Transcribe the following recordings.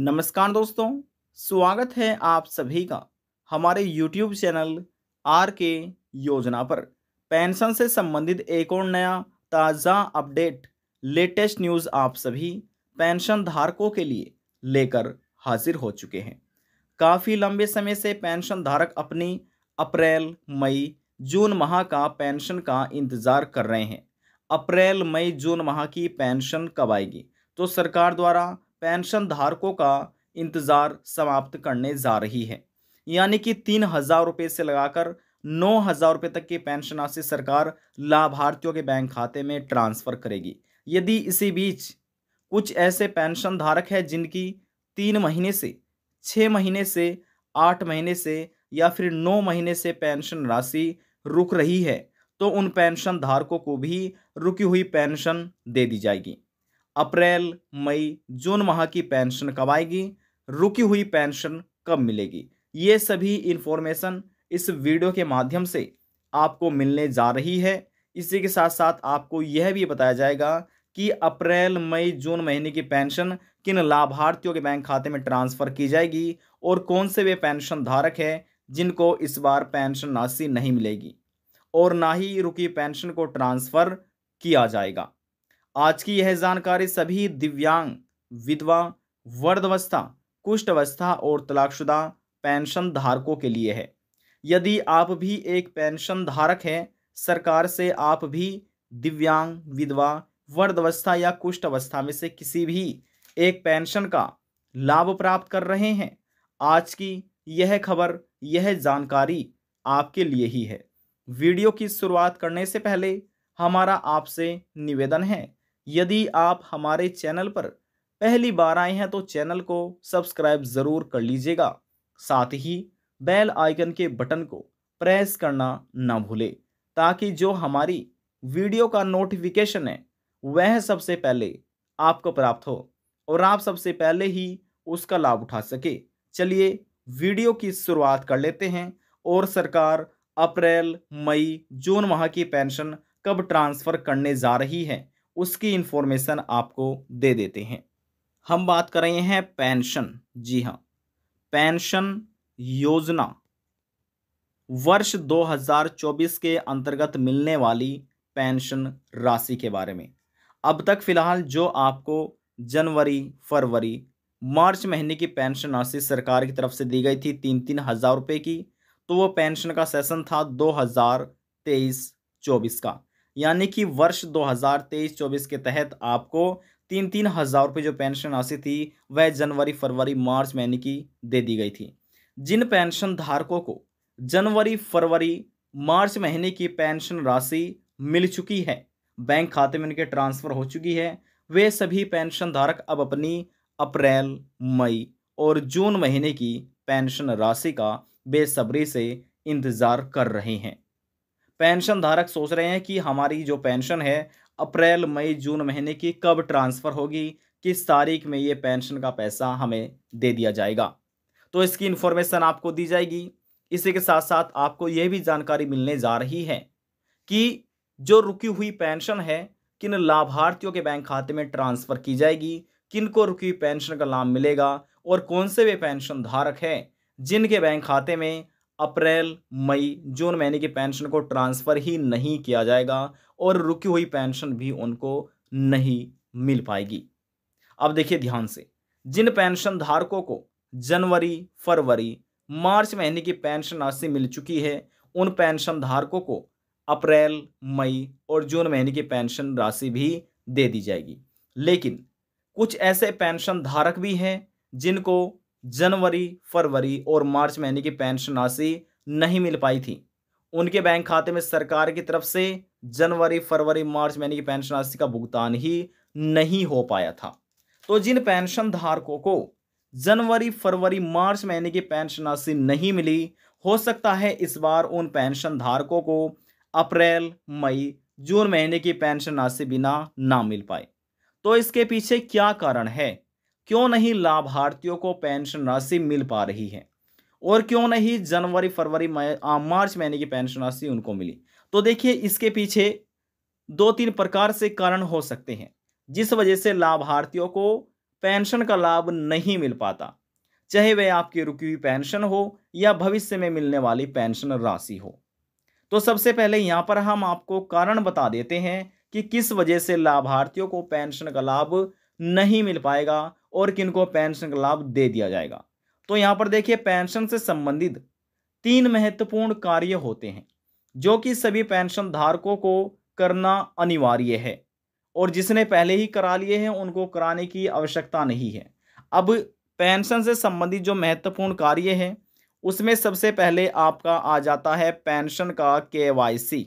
नमस्कार दोस्तों स्वागत है आप सभी का हमारे YouTube चैनल आर के योजना पर पेंशन से संबंधित एक और नया ताज़ा अपडेट लेटेस्ट न्यूज़ आप सभी पेंशन धारकों के लिए लेकर हाजिर हो चुके हैं काफ़ी लंबे समय से पेंशन धारक अपनी अप्रैल मई जून माह का पेंशन का इंतज़ार कर रहे हैं अप्रैल मई जून माह की पेंशन कब आएगी तो सरकार द्वारा पेंशन धारकों का इंतज़ार समाप्त करने जा रही है यानी कि तीन हज़ार रुपये से लगाकर नौ हज़ार रुपये तक की पेंशन राशि सरकार लाभार्थियों के बैंक खाते में ट्रांसफ़र करेगी यदि इसी बीच कुछ ऐसे पेंशन धारक हैं जिनकी तीन महीने से छः महीने से आठ महीने से या फिर नौ महीने से पेंशन राशि रुक रही है तो उन पेंशन धारकों को भी रुकी हुई पेंशन दे दी जाएगी अप्रैल मई जून माह की पेंशन कब आएगी रुकी हुई पेंशन कब मिलेगी ये सभी इन्फॉर्मेशन इस वीडियो के माध्यम से आपको मिलने जा रही है इसी के साथ साथ आपको यह भी बताया जाएगा कि अप्रैल मई जून महीने की पेंशन किन लाभार्थियों के बैंक खाते में ट्रांसफ़र की जाएगी और कौन से वे पेंशन धारक हैं जिनको इस बार पेंशन राशि नहीं मिलेगी और ना ही रुकी पेंशन को ट्रांसफ़र किया जाएगा आज की यह जानकारी सभी दिव्यांग विधवा वर्धवस्था कुष्ठ अवस्था और तलाकशुदा पेंशन धारकों के लिए है यदि आप भी एक पेंशन धारक हैं सरकार से आप भी दिव्यांग विधवा वर्धवस्था या कुष्ठ अवस्था में से किसी भी एक पेंशन का लाभ प्राप्त कर रहे हैं आज की यह खबर यह जानकारी आपके लिए ही है वीडियो की शुरुआत करने से पहले हमारा आपसे निवेदन है यदि आप हमारे चैनल पर पहली बार आए हैं तो चैनल को सब्सक्राइब ज़रूर कर लीजिएगा साथ ही बेल आइकन के बटन को प्रेस करना ना भूले ताकि जो हमारी वीडियो का नोटिफिकेशन है वह सबसे पहले आपको प्राप्त हो और आप सबसे पहले ही उसका लाभ उठा सके चलिए वीडियो की शुरुआत कर लेते हैं और सरकार अप्रैल मई जून माह की पेंशन कब ट्रांसफ़र करने जा रही है उसकी इंफॉर्मेशन आपको दे देते हैं हम बात कर रहे हैं पेंशन जी हाँ पेंशन योजना वर्ष 2024 के अंतर्गत मिलने वाली पेंशन राशि के बारे में अब तक फिलहाल जो आपको जनवरी फरवरी मार्च महीने की पेंशन राशि सरकार की तरफ से दी गई थी तीन तीन हज़ार रुपये की तो वो पेंशन का सेशन था दो हज़ार तेईस चौबीस का यानी कि वर्ष 2023-24 के तहत आपको तीन तीन हज़ार रुपये जो पेंशन राशि थी वह जनवरी फरवरी मार्च महीने की दे दी गई थी जिन पेंशन धारकों को जनवरी फरवरी मार्च महीने की पेंशन राशि मिल चुकी है बैंक खाते में उनके ट्रांसफ़र हो चुकी है वे सभी पेंशन धारक अब अपनी अप्रैल मई और जून महीने की पेंशन राशि का बेसब्री से इंतज़ार कर रहे हैं पेंशन धारक सोच रहे हैं कि हमारी जो पेंशन है अप्रैल मई जून महीने की कब ट्रांसफ़र होगी किस तारीख में ये पेंशन का पैसा हमें दे दिया जाएगा तो इसकी इन्फॉर्मेशन आपको दी जाएगी इसी के साथ साथ आपको ये भी जानकारी मिलने जा रही है कि जो रुकी हुई पेंशन है किन लाभार्थियों के बैंक खाते में ट्रांसफ़र की जाएगी किन को रुकी हुई पेंशन का लाभ मिलेगा और कौन से वे पेंशन धारक हैं जिनके बैंक खाते में अप्रैल मई जून महीने की पेंशन को ट्रांसफ़र ही नहीं किया जाएगा और रुकी हुई पेंशन भी उनको नहीं मिल पाएगी अब देखिए ध्यान से जिन पेंशन धारकों को जनवरी फरवरी मार्च महीने की पेंशन राशि मिल चुकी है उन पेंशन धारकों को अप्रैल मई और जून महीने की पेंशन राशि भी दे दी जाएगी लेकिन कुछ ऐसे पेंशन धारक भी हैं जिनको जनवरी फरवरी और मार्च महीने की पेंशन राशि नहीं मिल पाई थी उनके बैंक खाते में सरकार की तरफ से जनवरी फरवरी मार्च महीने की पेंशन राशि का भुगतान ही नहीं हो पाया था तो जिन पेंशन धारकों को जनवरी फरवरी मार्च महीने की पेंशन राशि नहीं मिली हो सकता है इस बार उन पेंशन धारकों को अप्रैल मई जून महीने की पेंशन राशि बिना ना मिल पाए तो इसके पीछे क्या कारण है क्यों नहीं लाभार्थियों को पेंशन राशि मिल पा रही है और क्यों नहीं जनवरी फरवरी मार्च महीने की पेंशन राशि उनको मिली तो देखिए इसके पीछे दो तीन प्रकार से कारण हो सकते हैं जिस वजह से लाभार्थियों को पेंशन का लाभ नहीं मिल पाता चाहे वह आपकी रुकी हुई पेंशन हो या भविष्य में मिलने वाली पेंशन राशि हो तो सबसे पहले यहाँ पर हम आपको कारण बता देते हैं कि किस वजह से लाभार्थियों को पेंशन का लाभ नहीं मिल पाएगा और किनको पेंशन का लाभ दे दिया जाएगा तो यहाँ पर देखिए पेंशन से संबंधित तीन महत्वपूर्ण कार्य होते हैं जो कि सभी पेंशन धारकों को करना अनिवार्य है और जिसने पहले ही करा लिए हैं उनको कराने की आवश्यकता नहीं है अब पेंशन से संबंधित जो महत्वपूर्ण कार्य है उसमें सबसे पहले आपका आ जाता है पेंशन का के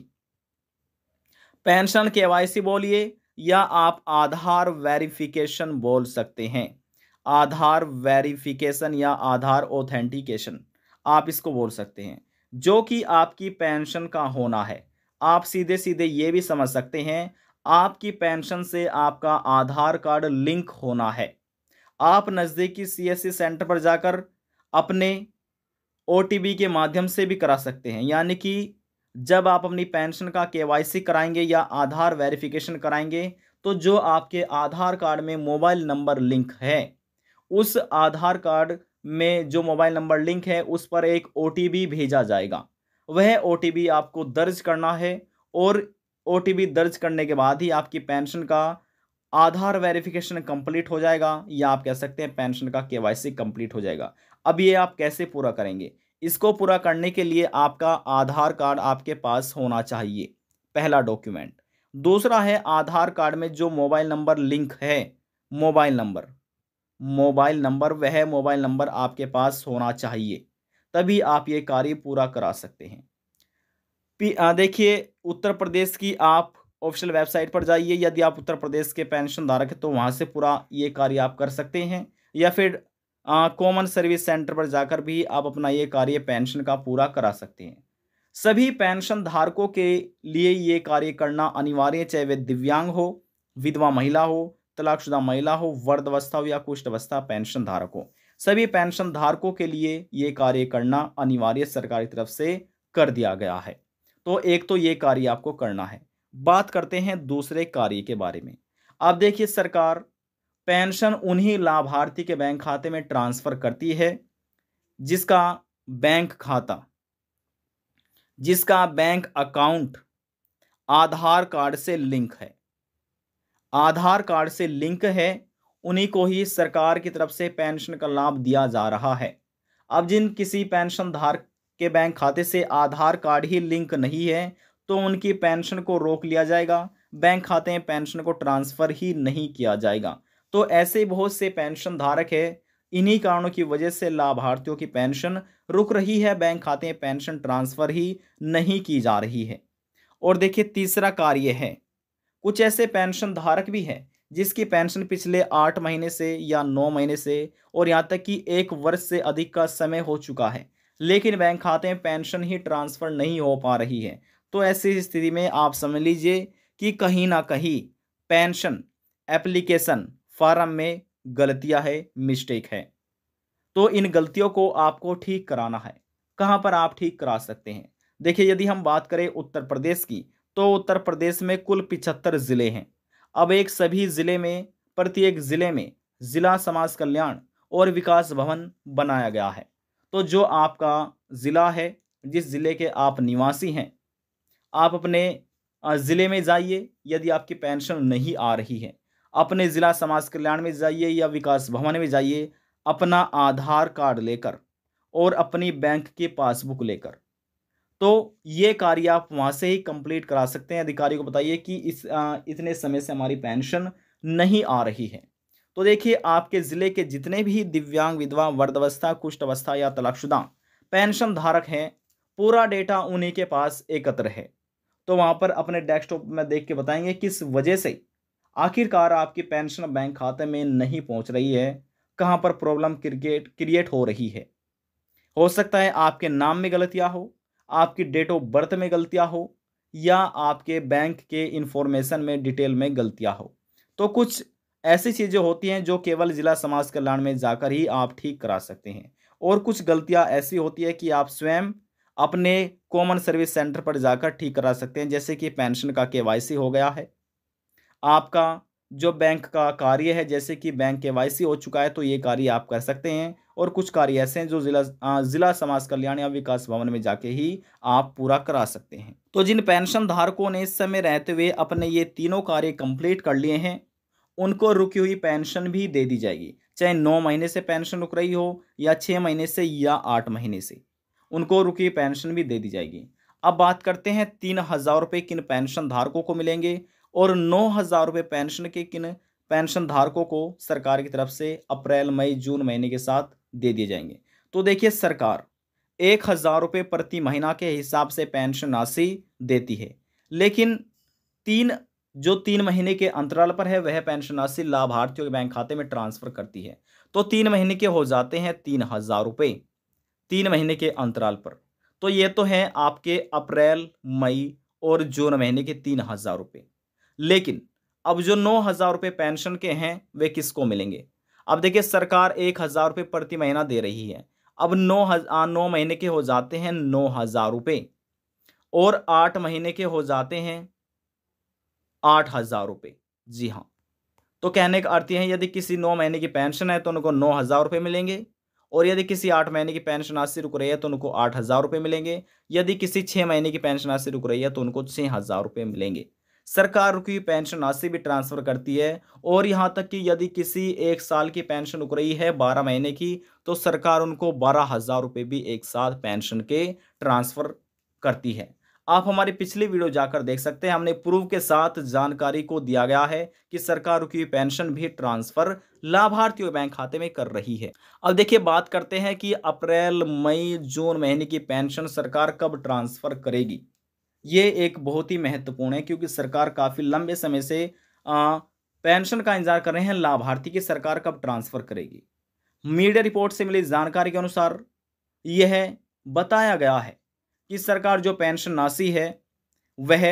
पेंशन के बोलिए या आप आधार वेरिफिकेशन बोल सकते हैं आधार वेरिफिकेशन या आधार ऑथेंटिकेशन आप इसको बोल सकते हैं जो कि आपकी पेंशन का होना है आप सीधे सीधे ये भी समझ सकते हैं आपकी पेंशन से आपका आधार कार्ड लिंक होना है आप नज़दीकी सीएससी सेंटर पर जाकर अपने ओ के माध्यम से भी करा सकते हैं यानी कि जब आप अपनी पेंशन का केवाईसी कराएंगे या आधार वेरिफिकेशन कराएंगे तो जो आपके आधार कार्ड में मोबाइल नंबर लिंक है उस आधार कार्ड में जो मोबाइल नंबर लिंक है उस पर एक ओ भेजा जाएगा वह ओ आपको दर्ज करना है और ओ दर्ज करने के बाद ही आपकी पेंशन का आधार वेरिफिकेशन कंप्लीट हो जाएगा या आप कह सकते हैं पेंशन का केवाईसी कंप्लीट हो जाएगा अब ये आप कैसे पूरा करेंगे इसको पूरा करने के लिए आपका आधार कार्ड आपके पास होना चाहिए पहला डॉक्यूमेंट दूसरा है आधार कार्ड में जो मोबाइल नंबर लिंक है मोबाइल नंबर मोबाइल नंबर वह मोबाइल नंबर आपके पास होना चाहिए तभी आप ये कार्य पूरा करा सकते हैं देखिए उत्तर प्रदेश की आप ऑफिशियल वेबसाइट पर जाइए यदि आप उत्तर प्रदेश के पेंशन धारक हैं तो वहाँ से पूरा ये कार्य आप कर सकते हैं या फिर कॉमन सर्विस सेंटर पर जाकर भी आप अपना ये कार्य पेंशन का पूरा करा सकते हैं सभी पेंशन धारकों के लिए ये कार्य करना अनिवार्य चाहे वे दिव्यांग हो विधवा महिला हो तलाकशुदा महिला हो वर्द अवस्था हो या कुष्ठ अवस्था पेंशन धारक हो सभी पेंशन धारकों के लिए ये कार्य करना अनिवार्य सरकार की तरफ से कर दिया गया है तो एक तो ये कार्य आपको करना है बात करते हैं दूसरे कार्य के बारे में आप देखिए सरकार पेंशन उन्हीं लाभार्थी के बैंक खाते में ट्रांसफर करती है जिसका बैंक खाता जिसका बैंक अकाउंट आधार कार्ड से लिंक है आधार कार्ड से लिंक है उन्हीं को ही सरकार की तरफ से पेंशन का लाभ दिया जा रहा है अब जिन किसी पेंशन धारक के बैंक खाते से आधार कार्ड ही लिंक नहीं है तो उनकी पेंशन को रोक लिया जाएगा बैंक खाते में पेंशन को ट्रांसफ़र ही नहीं किया जाएगा तो ऐसे बहुत से पेंशन धारक है इन्हीं कारणों की वजह से लाभार्थियों की पेंशन रुक रही है बैंक खाते में पेंशन ट्रांसफ़र ही नहीं की जा रही है और देखिए तीसरा कार्य है कुछ ऐसे पेंशन धारक भी हैं जिसकी पेंशन पिछले आठ महीने से या नौ महीने से और यहाँ तक कि एक वर्ष से अधिक का समय हो चुका है लेकिन बैंक खाते में पेंशन ही ट्रांसफ़र नहीं हो पा रही है तो ऐसी स्थिति में आप समझ लीजिए कि कहीं ना कहीं पेंशन एप्लीकेशन फार्म में गलतियां है मिस्टेक है तो इन गलतियों को आपको ठीक कराना है कहाँ पर आप ठीक करा सकते हैं देखिए यदि हम बात करें उत्तर प्रदेश की तो उत्तर प्रदेश में कुल पिछहत्तर ज़िले हैं अब एक सभी ज़िले में प्रत्येक ज़िले में ज़िला समाज कल्याण और विकास भवन बनाया गया है तो जो आपका ज़िला है जिस ज़िले के आप निवासी हैं आप अपने ज़िले में जाइए यदि आपकी पेंशन नहीं आ रही है अपने ज़िला समाज कल्याण में जाइए या विकास भवन में जाइए अपना आधार कार्ड लेकर और अपनी बैंक की पासबुक लेकर तो ये कार्य आप वहाँ से ही कंप्लीट करा सकते हैं अधिकारी को बताइए कि इस आ, इतने समय से हमारी पेंशन नहीं आ रही है तो देखिए आपके ज़िले के जितने भी दिव्यांग विधवा वर्धवस्था कुष्ठ अवस्था या तलाकशुदा पेंशन धारक हैं पूरा डेटा उन्हीं के पास एकत्र है तो वहाँ पर अपने डेस्कटॉप में देख के बताएंगे किस वजह से आखिरकार आपकी पेंशन बैंक खाते में नहीं पहुंच रही है कहां पर प्रॉब्लम क्रिएट क्रिएट हो रही है हो सकता है आपके नाम में गलतियां हो आपकी डेट ऑफ बर्थ में गलतियां हो या आपके बैंक के इंफॉर्मेशन में डिटेल में गलतियां हो तो कुछ ऐसी चीज़ें होती हैं जो केवल जिला समाज कल्याण में जाकर ही आप ठीक करा सकते हैं और कुछ गलतियाँ ऐसी होती है कि आप स्वयं अपने कॉमन सर्विस सेंटर पर जाकर ठीक करा सकते हैं जैसे कि पेंशन का केवाईसी हो गया है आपका जो बैंक का कार्य है जैसे कि बैंक के वाई हो चुका है तो ये कार्य आप कर सकते हैं और कुछ कार्य ऐसे हैं जो जिला जिला समाज कल्याण या विकास भवन में जाके ही आप पूरा करा सकते हैं तो जिन पेंशन धारकों ने इस समय रहते हुए अपने ये तीनों कार्य कंप्लीट कर लिए हैं उनको रुकी हुई पेंशन भी दे दी जाएगी चाहे नौ महीने से पेंशन रुक रही हो या छः महीने से या आठ महीने से उनको रुकी पेंशन भी दे दी जाएगी अब बात करते हैं तीन हज़ार रुपये किन पेंशन धारकों को मिलेंगे और नौ हज़ार रुपये पेंशन के किन पेंशन धारकों को सरकार की तरफ से अप्रैल मई जून महीने के साथ दे दिए जाएंगे तो देखिए सरकार एक हज़ार रुपये प्रति महीना के हिसाब से पेंशन राशि देती है लेकिन तीन जो तीन महीने के अंतराल पर है वह पेंशन राशि लाभार्थियों के बैंक खाते में ट्रांसफर करती है तो तीन महीने के हो जाते हैं तीन हज़ार रुपये तीन महीने के अंतराल पर तो ये तो हैं आपके अप्रैल मई और जून महीने के तीन हज़ार रुपये लेकिन अब जो नौ हज़ार रुपये पेंशन के हैं वे किसको मिलेंगे अब देखिए सरकार एक हज़ार रुपये प्रति महीना दे रही है अब नौ हज़ार नौ महीने के हो जाते हैं नौ हज़ार रुपये और आठ महीने के हो जाते हैं आठ हज़ार रुपये जी हाँ तो कहने का अर्थ है यदि किसी नौ महीने की पेंशन है तो उनको नौ हज़ार रुपये मिलेंगे और यदि किसी आठ महीने की पेंशन आज से रुक रही है तो उनको आठ हज़ार रुपये मिलेंगे यदि किसी छः महीने की पेंशन आज से रुक रही है तो उनको छः हज़ार रुपये मिलेंगे सरकार रुकी पेंशन राशि भी ट्रांसफर करती है और यहाँ तक कि यदि किसी एक साल की पेंशन रुक रही है बारह महीने की तो सरकार उनको बारह हजार रुपये भी एक साथ पेंशन के ट्रांसफर करती है आप हमारी पिछली वीडियो जाकर देख सकते हैं हमने प्रूफ के साथ जानकारी को दिया गया है कि सरकार रुकी हुई पेंशन भी ट्रांसफर लाभार्थियों बैंक खाते में कर रही है अब देखिए बात करते हैं कि अप्रैल मई जून महीने की पेंशन सरकार कब ट्रांसफर करेगी ये एक बहुत ही महत्वपूर्ण है क्योंकि सरकार काफ़ी लंबे समय से पेंशन का इंतजार कर रहे हैं लाभार्थी की सरकार कब ट्रांसफ़र करेगी मीडिया रिपोर्ट से मिली जानकारी के अनुसार यह बताया गया है कि सरकार जो पेंशन राशि है वह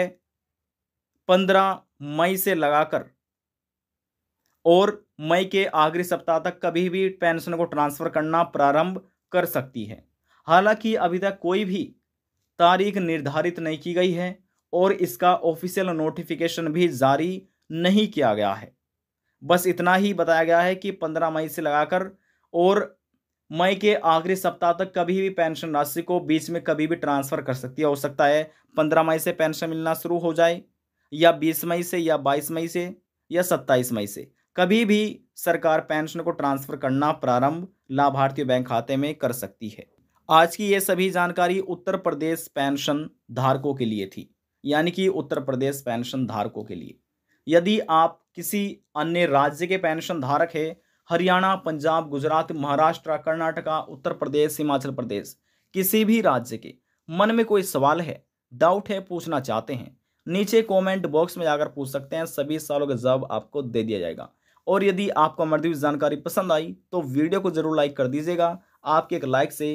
पंद्रह मई से लगाकर और मई के आखिरी सप्ताह तक कभी भी पेंशन को ट्रांसफ़र करना प्रारंभ कर सकती है हालांकि अभी तक कोई भी तारीख निर्धारित नहीं की गई है और इसका ऑफिशियल नोटिफिकेशन भी जारी नहीं किया गया है बस इतना ही बताया गया है कि 15 मई से लगाकर और मई के आखिरी सप्ताह तक कभी भी पेंशन राशि को बीच में कभी भी ट्रांसफ़र कर सकती है हो सकता है 15 मई से पेंशन मिलना शुरू हो जाए या 20 मई से या 22 मई से या 27 मई से कभी भी सरकार पेंशन को ट्रांसफ़र करना प्रारंभ लाभार्थी बैंक खाते में कर सकती है आज की ये सभी जानकारी उत्तर प्रदेश पेंशन धारकों के लिए थी यानी कि उत्तर प्रदेश पेंशन धारकों के लिए यदि आप किसी अन्य राज्य के पेंशन धारक है हरियाणा पंजाब गुजरात महाराष्ट्र कर्नाटका उत्तर प्रदेश हिमाचल प्रदेश किसी भी राज्य के मन में कोई सवाल है डाउट है पूछना चाहते हैं नीचे कमेंट बॉक्स में जाकर पूछ सकते हैं सभी सवालों का जवाब आपको दे दिया जाएगा और यदि आपको हमारी जानकारी पसंद आई तो वीडियो को जरूर लाइक कर दीजिएगा आपके एक लाइक से